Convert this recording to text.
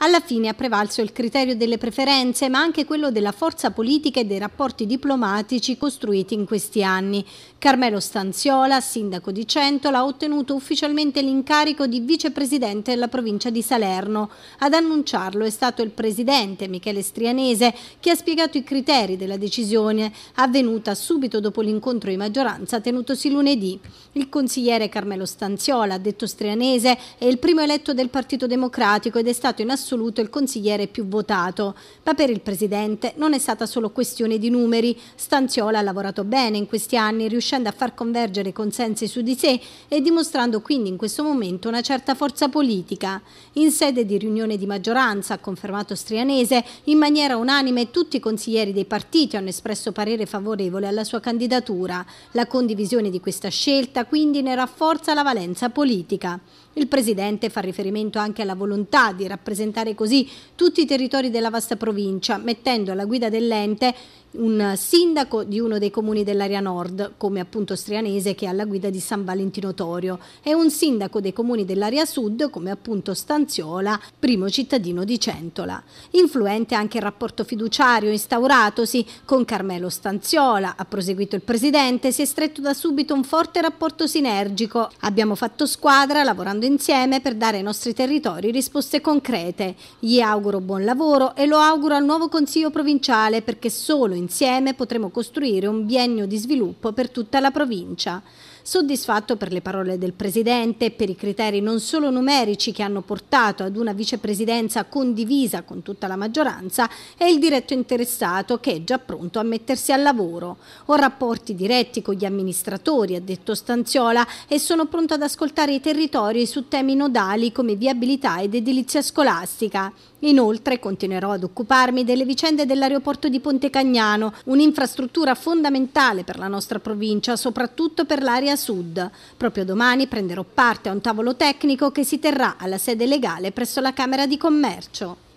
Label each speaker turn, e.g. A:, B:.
A: Alla fine ha prevalso il criterio delle preferenze, ma anche quello della forza politica e dei rapporti diplomatici costruiti in questi anni. Carmelo Stanziola, sindaco di Centola, ha ottenuto ufficialmente l'incarico di vicepresidente della provincia di Salerno. Ad annunciarlo è stato il presidente Michele Strianese, che ha spiegato i criteri della decisione, avvenuta subito dopo l'incontro di maggioranza tenutosi lunedì. Il consigliere Carmelo Stanziola, detto Strianese, è il primo eletto del Partito Democratico ed è stato in assoluto assoluto il consigliere più votato, ma per il Presidente non è stata solo questione di numeri. Stanziola ha lavorato bene in questi anni, riuscendo a far convergere consensi su di sé e dimostrando quindi in questo momento una certa forza politica. In sede di riunione di maggioranza, ha confermato Strianese, in maniera unanime tutti i consiglieri dei partiti hanno espresso parere favorevole alla sua candidatura. La condivisione di questa scelta quindi ne rafforza la valenza politica. Il Presidente fa riferimento anche alla volontà di rappresentare diventare così tutti i territori della vasta provincia, mettendo alla guida dell'ente un sindaco di uno dei comuni dell'area nord, come appunto Strianese che è alla guida di San Valentino Torio, e un sindaco dei comuni dell'area sud, come appunto Stanziola, primo cittadino di Centola. Influente anche il rapporto fiduciario instauratosi con Carmelo Stanziola, ha proseguito il presidente, si è stretto da subito un forte rapporto sinergico. Abbiamo fatto squadra lavorando insieme per dare ai nostri territori risposte concrete gli auguro buon lavoro e lo auguro al nuovo Consiglio provinciale perché solo insieme potremo costruire un biennio di sviluppo per tutta la provincia soddisfatto per le parole del Presidente e per i criteri non solo numerici che hanno portato ad una vicepresidenza condivisa con tutta la maggioranza e il diretto interessato che è già pronto a mettersi al lavoro. Ho rapporti diretti con gli amministratori, ha detto Stanziola, e sono pronto ad ascoltare i territori su temi nodali come viabilità ed edilizia scolastica. Inoltre continuerò ad occuparmi delle vicende dell'aeroporto di Ponte Cagnano, un'infrastruttura fondamentale per la nostra provincia, soprattutto per l'area Sud. Proprio domani prenderò parte a un tavolo tecnico che si terrà alla sede legale presso la Camera di Commercio.